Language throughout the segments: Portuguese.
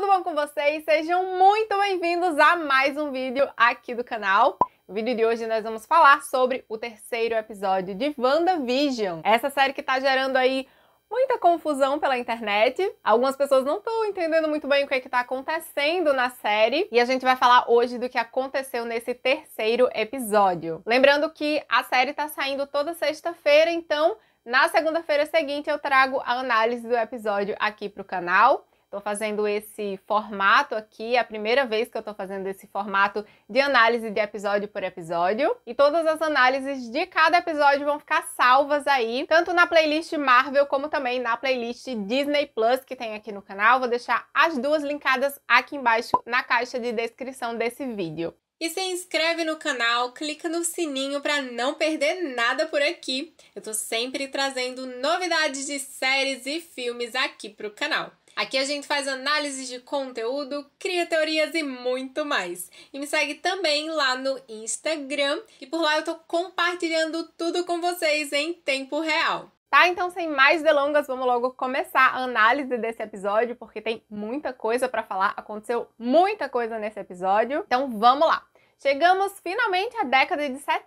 tudo bom com vocês? Sejam muito bem-vindos a mais um vídeo aqui do canal. No vídeo de hoje nós vamos falar sobre o terceiro episódio de WandaVision. Essa série que tá gerando aí muita confusão pela internet. Algumas pessoas não estão entendendo muito bem o que é está acontecendo na série. E a gente vai falar hoje do que aconteceu nesse terceiro episódio. Lembrando que a série está saindo toda sexta-feira, então na segunda-feira seguinte eu trago a análise do episódio aqui para o canal. Estou fazendo esse formato aqui, é a primeira vez que eu estou fazendo esse formato de análise de episódio por episódio. E todas as análises de cada episódio vão ficar salvas aí, tanto na playlist Marvel como também na playlist Disney Plus que tem aqui no canal. Vou deixar as duas linkadas aqui embaixo na caixa de descrição desse vídeo. E se inscreve no canal, clica no sininho para não perder nada por aqui. Eu tô sempre trazendo novidades de séries e filmes aqui pro canal. Aqui a gente faz análises de conteúdo, cria teorias e muito mais. E me segue também lá no Instagram, e por lá eu tô compartilhando tudo com vocês em tempo real. Tá, então sem mais delongas, vamos logo começar a análise desse episódio, porque tem muita coisa para falar, aconteceu muita coisa nesse episódio. Então vamos lá. Chegamos finalmente à década de 70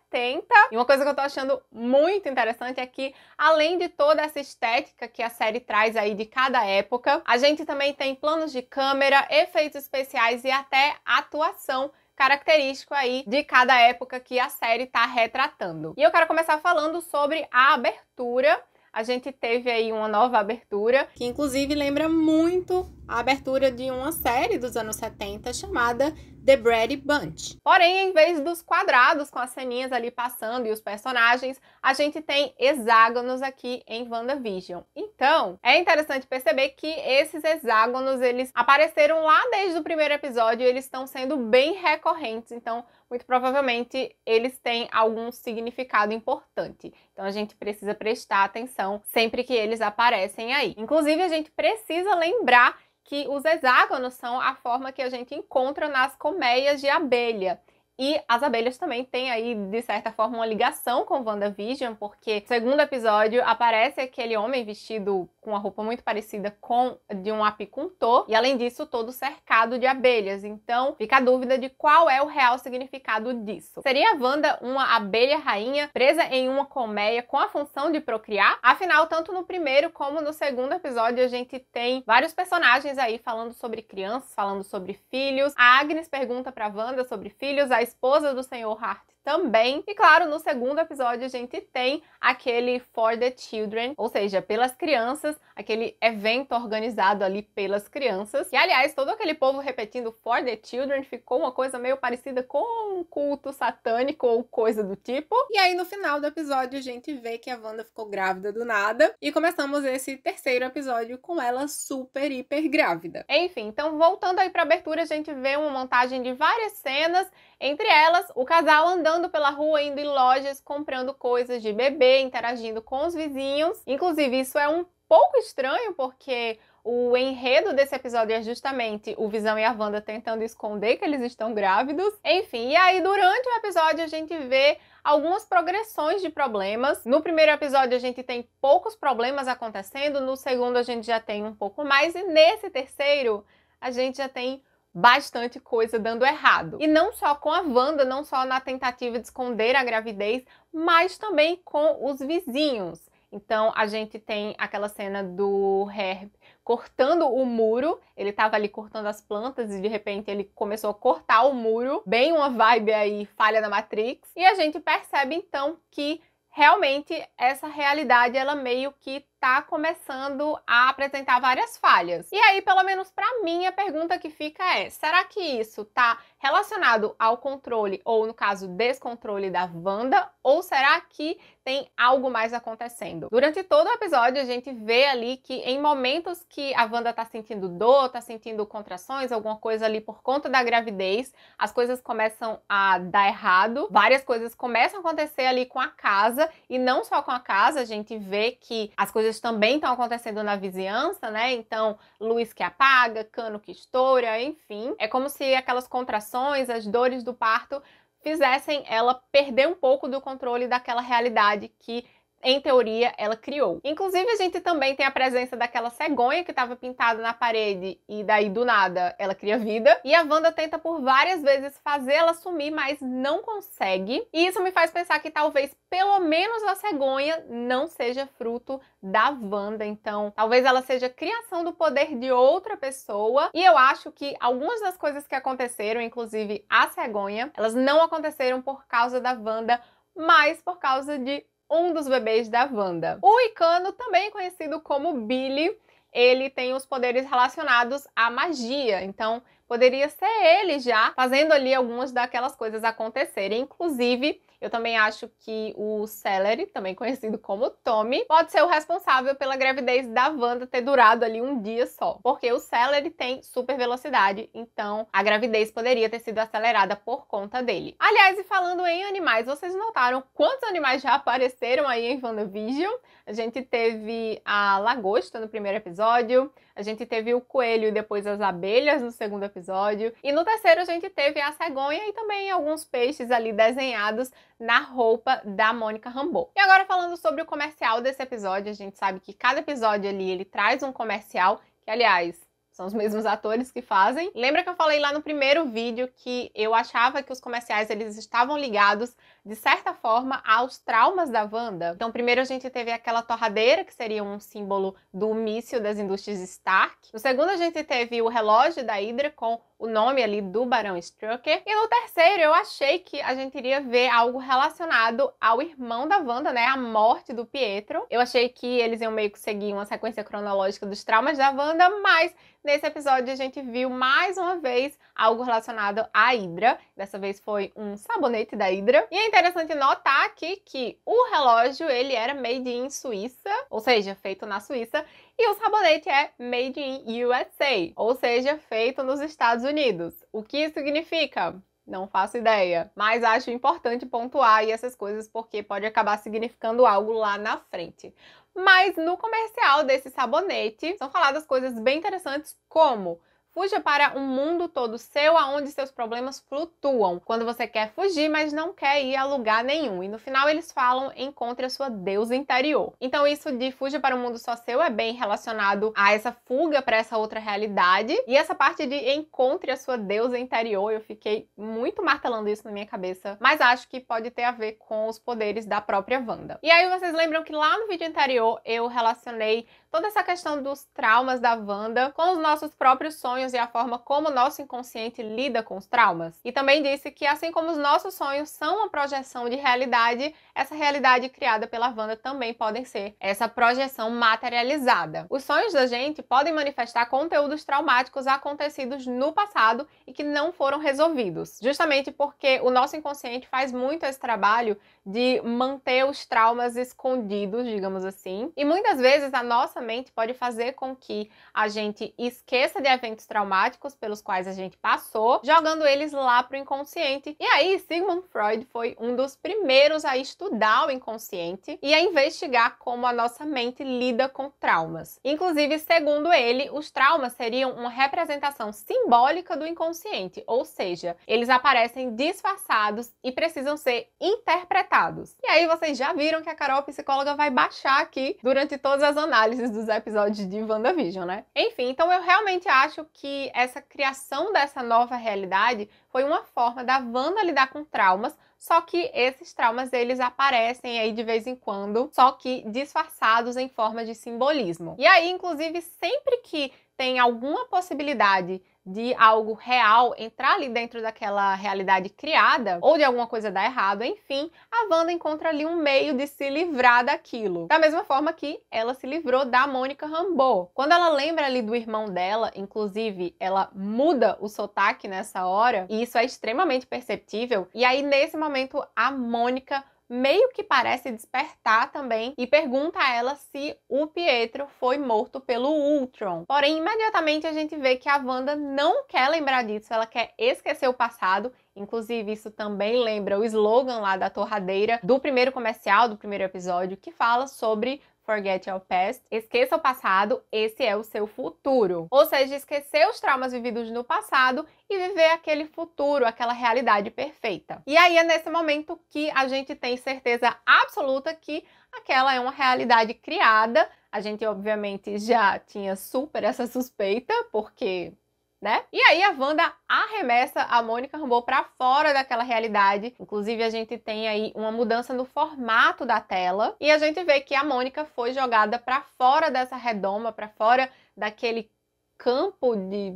e uma coisa que eu tô achando muito interessante é que, além de toda essa estética que a série traz aí de cada época, a gente também tem planos de câmera, efeitos especiais e até atuação característico aí de cada época que a série está retratando. E eu quero começar falando sobre a abertura a gente teve aí uma nova abertura, que inclusive lembra muito a abertura de uma série dos anos 70 chamada The Brady Bunch. Porém, em vez dos quadrados com as ceninhas ali passando e os personagens, a gente tem hexágonos aqui em WandaVision. Então, é interessante perceber que esses hexágonos, eles apareceram lá desde o primeiro episódio e eles estão sendo bem recorrentes. Então, muito provavelmente eles têm algum significado importante. Então a gente precisa prestar atenção sempre que eles aparecem aí. Inclusive, a gente precisa lembrar que os hexágonos são a forma que a gente encontra nas colmeias de abelha. E as abelhas também têm aí, de certa forma, uma ligação com WandaVision, porque no segundo episódio aparece aquele homem vestido com uma roupa muito parecida com de um apicultor, e além disso, todo cercado de abelhas. Então, fica a dúvida de qual é o real significado disso. Seria a Wanda uma abelha rainha presa em uma colmeia com a função de procriar? Afinal, tanto no primeiro como no segundo episódio, a gente tem vários personagens aí falando sobre crianças, falando sobre filhos. A Agnes pergunta para Wanda sobre filhos, a esposa do senhor Hart também. E claro, no segundo episódio a gente tem aquele For the Children, ou seja, pelas crianças, aquele evento organizado ali pelas crianças. E aliás, todo aquele povo repetindo For the Children ficou uma coisa meio parecida com um culto satânico ou coisa do tipo. E aí no final do episódio a gente vê que a Wanda ficou grávida do nada e começamos esse terceiro episódio com ela super hiper grávida. Enfim, então voltando aí para abertura, a gente vê uma montagem de várias cenas, entre elas o casal andando andando pela rua, indo em lojas, comprando coisas de bebê, interagindo com os vizinhos. Inclusive, isso é um pouco estranho porque o enredo desse episódio é justamente o Visão e a Wanda tentando esconder que eles estão grávidos. Enfim, e aí durante o episódio a gente vê algumas progressões de problemas. No primeiro episódio a gente tem poucos problemas acontecendo, no segundo a gente já tem um pouco mais e nesse terceiro a gente já tem bastante coisa dando errado. E não só com a Wanda, não só na tentativa de esconder a gravidez, mas também com os vizinhos. Então a gente tem aquela cena do Herb cortando o muro, ele estava ali cortando as plantas e de repente ele começou a cortar o muro, bem uma vibe aí falha da Matrix. E a gente percebe então que realmente essa realidade ela meio que tá começando a apresentar várias falhas. E aí, pelo menos para mim, a pergunta que fica é: será que isso tá relacionado ao controle ou, no caso, descontrole da Wanda? Ou será que tem algo mais acontecendo? Durante todo o episódio, a gente vê ali que em momentos que a Wanda tá sentindo dor, tá sentindo contrações, alguma coisa ali por conta da gravidez, as coisas começam a dar errado, várias coisas começam a acontecer ali com a casa, e não só com a casa, a gente vê que as coisas também estão acontecendo na vizinhança, né? Então, luz que apaga, cano que estoura, enfim. É como se aquelas contrações complicações, as dores do parto, fizessem ela perder um pouco do controle daquela realidade que em teoria, ela criou. Inclusive, a gente também tem a presença daquela cegonha que estava pintada na parede e daí do nada ela cria vida. E a Wanda tenta por várias vezes fazê-la sumir, mas não consegue. E isso me faz pensar que talvez pelo menos a cegonha não seja fruto da Wanda. Então, talvez ela seja criação do poder de outra pessoa. E eu acho que algumas das coisas que aconteceram, inclusive a cegonha, elas não aconteceram por causa da Wanda mas por causa de um dos bebês da Wanda. O Icano, também conhecido como Billy, ele tem os poderes relacionados à magia. Então, poderia ser ele já fazendo ali algumas daquelas coisas acontecerem. Inclusive, eu também acho que o Celery, também conhecido como Tommy, pode ser o responsável pela gravidez da Wanda ter durado ali um dia só. Porque o Celery tem super velocidade, então a gravidez poderia ter sido acelerada por conta dele. Aliás, e falando em animais, vocês notaram quantos animais já apareceram aí em WandaVision? A gente teve a lagosta no primeiro episódio, a gente teve o coelho e depois as abelhas no segundo episódio. E no terceiro a gente teve a cegonha e também alguns peixes ali desenhados na roupa da Mônica Rambeau. E agora falando sobre o comercial desse episódio, a gente sabe que cada episódio ali ele traz um comercial, que aliás, são os mesmos atores que fazem. Lembra que eu falei lá no primeiro vídeo que eu achava que os comerciais eles estavam ligados de certa forma, aos traumas da Wanda. Então, primeiro a gente teve aquela torradeira, que seria um símbolo do míssil das indústrias Stark. No segundo, a gente teve o relógio da Hydra com o nome ali do Barão Strucker. E no terceiro, eu achei que a gente iria ver algo relacionado ao irmão da Wanda, né? A morte do Pietro. Eu achei que eles iam meio que seguir uma sequência cronológica dos traumas da Wanda, mas nesse episódio a gente viu mais uma vez algo relacionado à Hydra. Dessa vez foi um sabonete da Hydra. E interessante notar aqui que o relógio ele era made in Suíça, ou seja, feito na Suíça, e o sabonete é made in USA, ou seja, feito nos Estados Unidos. O que isso significa? Não faço ideia. Mas acho importante pontuar aí essas coisas porque pode acabar significando algo lá na frente. Mas no comercial desse sabonete são faladas coisas bem interessantes como Fuja para um mundo todo seu, aonde seus problemas flutuam. Quando você quer fugir, mas não quer ir a lugar nenhum. E no final eles falam: encontre a sua deusa interior. Então isso de fuja para um mundo só seu é bem relacionado a essa fuga para essa outra realidade. E essa parte de encontre a sua deusa interior, eu fiquei muito martelando isso na minha cabeça, mas acho que pode ter a ver com os poderes da própria Wanda. E aí vocês lembram que lá no vídeo anterior eu relacionei toda essa questão dos traumas da Wanda com os nossos próprios sonhos sonhos e a forma como o nosso inconsciente lida com os traumas. E também disse que, assim como os nossos sonhos são uma projeção de realidade, essa realidade criada pela Wanda também podem ser essa projeção materializada. Os sonhos da gente podem manifestar conteúdos traumáticos acontecidos no passado e que não foram resolvidos, justamente porque o nosso inconsciente faz muito esse trabalho de manter os traumas escondidos, digamos assim, e muitas vezes a nossa mente pode fazer com que a gente esqueça de eventos traumáticos pelos quais a gente passou, jogando eles lá pro inconsciente. E aí, Sigmund Freud foi um dos primeiros a estudar o inconsciente e a investigar como a nossa mente lida com traumas. Inclusive, segundo ele, os traumas seriam uma representação simbólica do inconsciente, ou seja, eles aparecem disfarçados e precisam ser interpretados. E aí vocês já viram que a Carol, psicóloga, vai baixar aqui durante todas as análises dos episódios de WandaVision, né? Enfim, então eu realmente acho que que essa criação dessa nova realidade foi uma forma da Wanda lidar com traumas, só que esses traumas eles aparecem aí de vez em quando, só que disfarçados em forma de simbolismo. E aí, inclusive, sempre que tem alguma possibilidade de algo real entrar ali dentro daquela realidade criada ou de alguma coisa dar errado, enfim, a Wanda encontra ali um meio de se livrar daquilo. Da mesma forma que ela se livrou da Mônica Rambeau. Quando ela lembra ali do irmão dela, inclusive, ela muda o sotaque nessa hora, e isso é extremamente perceptível. E aí nesse momento a Mônica meio que parece despertar também e pergunta a ela se o Pietro foi morto pelo Ultron. Porém, imediatamente a gente vê que a Wanda não quer lembrar disso, ela quer esquecer o passado Inclusive, isso também lembra o slogan lá da torradeira do primeiro comercial, do primeiro episódio, que fala sobre Forget Your Past, esqueça o passado, esse é o seu futuro. Ou seja, esquecer os traumas vividos no passado e viver aquele futuro, aquela realidade perfeita. E aí é nesse momento que a gente tem certeza absoluta que aquela é uma realidade criada. A gente obviamente já tinha super essa suspeita, porque né? E aí a Wanda arremessa a Mônica Rambeau para fora daquela realidade. Inclusive a gente tem aí uma mudança no formato da tela e a gente vê que a Mônica foi jogada para fora dessa redoma, para fora daquele campo de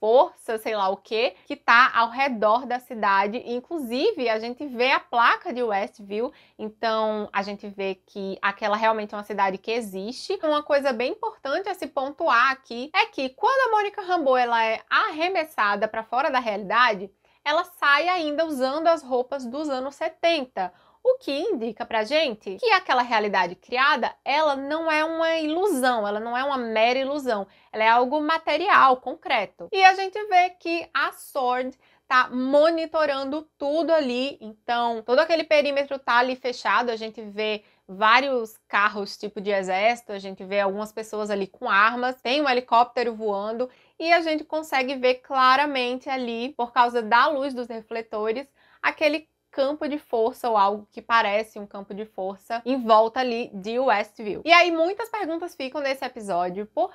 força, sei lá o que, que tá ao redor da cidade. Inclusive, a gente vê a placa de Westview, então a gente vê que aquela realmente é uma cidade que existe. Uma coisa bem importante a se pontuar aqui é que quando a Mônica Rambeau ela é arremessada para fora da realidade, ela sai ainda usando as roupas dos anos 70, o que indica pra gente que aquela realidade criada, ela não é uma ilusão, ela não é uma mera ilusão, ela é algo material, concreto. E a gente vê que a Sword tá monitorando tudo ali, então todo aquele perímetro tá ali fechado, a gente vê vários carros tipo de exército, a gente vê algumas pessoas ali com armas, tem um helicóptero voando e a gente consegue ver claramente ali, por causa da luz dos refletores, aquele campo de força ou algo que parece um campo de força em volta ali de Westview. E aí muitas perguntas ficam nesse episódio, por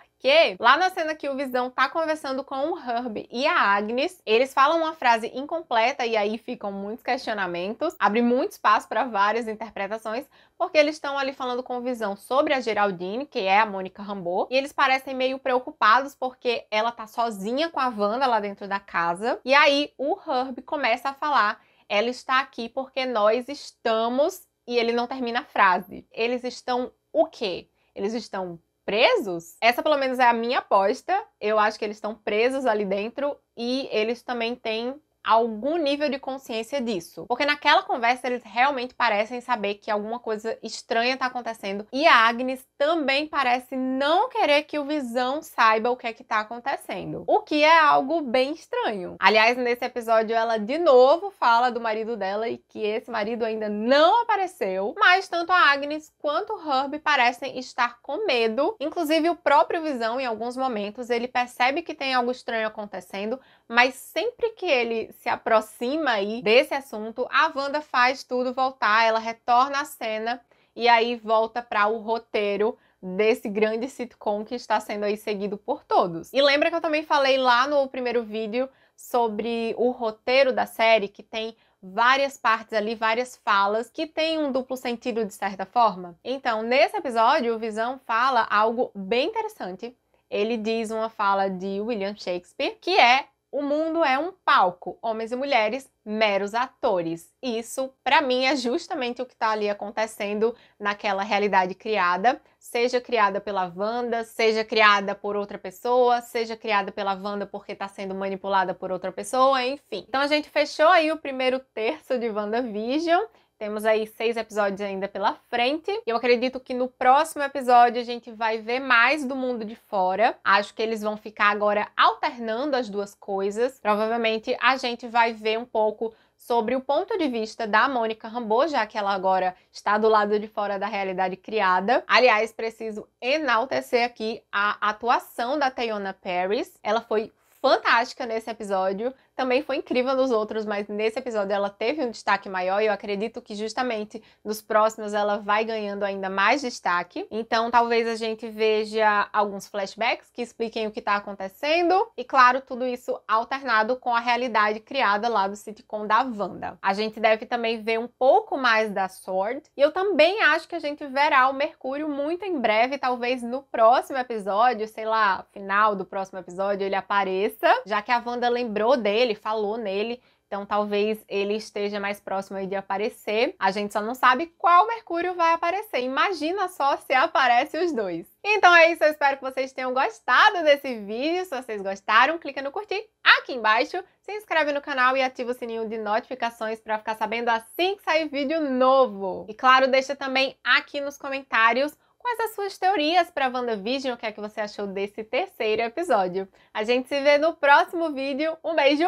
Lá na cena que o Visão tá conversando com o Herb e a Agnes, eles falam uma frase incompleta e aí ficam muitos questionamentos, abre muito espaço para várias interpretações, porque eles estão ali falando com o Visão sobre a Geraldine, que é a Mônica Rambeau, e eles parecem meio preocupados porque ela tá sozinha com a Wanda lá dentro da casa. E aí o Herb começa a falar ela está aqui porque nós estamos e ele não termina a frase. Eles estão o quê? Eles estão presos? Essa, pelo menos, é a minha aposta. Eu acho que eles estão presos ali dentro e eles também têm algum nível de consciência disso. Porque naquela conversa eles realmente parecem saber que alguma coisa estranha está acontecendo e a Agnes também parece não querer que o Visão saiba o que é que tá acontecendo. O que é algo bem estranho. Aliás, nesse episódio ela de novo fala do marido dela e que esse marido ainda não apareceu, mas tanto a Agnes quanto o Herb parecem estar com medo. Inclusive o próprio Visão em alguns momentos ele percebe que tem algo estranho acontecendo, mas sempre que ele se aproxima aí desse assunto, a Wanda faz tudo voltar, ela retorna à cena e aí volta para o roteiro desse grande sitcom que está sendo aí seguido por todos. E lembra que eu também falei lá no primeiro vídeo sobre o roteiro da série que tem várias partes ali, várias falas que tem um duplo sentido de certa forma? Então, nesse episódio, o Visão fala algo bem interessante. Ele diz uma fala de William Shakespeare, que é o mundo é um palco, homens e mulheres, meros atores. Isso, para mim, é justamente o que está ali acontecendo naquela realidade criada, seja criada pela Wanda, seja criada por outra pessoa, seja criada pela Wanda porque está sendo manipulada por outra pessoa, enfim. Então a gente fechou aí o primeiro terço de WandaVision temos aí seis episódios ainda pela frente. Eu acredito que no próximo episódio a gente vai ver mais do mundo de fora. Acho que eles vão ficar agora alternando as duas coisas. Provavelmente a gente vai ver um pouco sobre o ponto de vista da Mônica Rambeau, já que ela agora está do lado de fora da realidade criada. Aliás, preciso enaltecer aqui a atuação da Tayona Paris. Ela foi fantástica nesse episódio. Também foi incrível nos outros, mas nesse episódio ela teve um destaque maior e eu acredito que justamente nos próximos ela vai ganhando ainda mais destaque. Então talvez a gente veja alguns flashbacks que expliquem o que está acontecendo e, claro, tudo isso alternado com a realidade criada lá do sitcom da Wanda. A gente deve também ver um pouco mais da Sword e eu também acho que a gente verá o Mercúrio muito em breve, talvez no próximo episódio, sei lá, final do próximo episódio ele apareça cabeça, já que a Wanda lembrou dele, falou nele. Então talvez ele esteja mais próximo aí de aparecer. A gente só não sabe qual Mercúrio vai aparecer. Imagina só se aparece os dois. Então é isso, eu espero que vocês tenham gostado desse vídeo. Se vocês gostaram, clica no curtir aqui embaixo, se inscreve no canal e ativa o sininho de notificações para ficar sabendo assim que sair vídeo novo. E claro, deixa também aqui nos comentários Quais as suas teorias para WandaVision? O que é que você achou desse terceiro episódio? A gente se vê no próximo vídeo. Um beijo,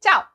tchau!